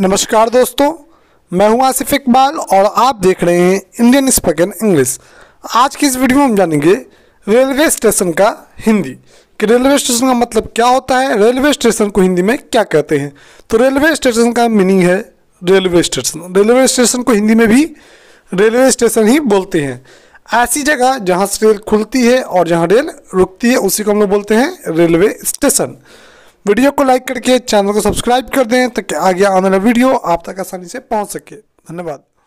नमस्कार दोस्तों मैं हूं आसिफ इकबाल और आप देख रहे हैं इंडियन स्पोकन इंग्लिश आज की इस वीडियो में हम जानेंगे रेलवे स्टेशन का हिंदी कि रेलवे स्टेशन का मतलब क्या होता है रेलवे स्टेशन को हिंदी में क्या कहते हैं तो रेलवे स्टेशन का मीनिंग है रेलवे स्टेशन रेलवे स्टेशन को हिंदी में भी रेलवे स्टेशन ही बोलते हैं ऐसी जगह जहाँ से रेल खुलती है और जहाँ रेल रुकती है उसी को हम लोग बोलते हैं रेलवे स्टेशन वीडियो को लाइक करके चैनल को सब्सक्राइब कर दें ताकि आगे आने वाला वीडियो आप तक आसानी से पहुँच सके धन्यवाद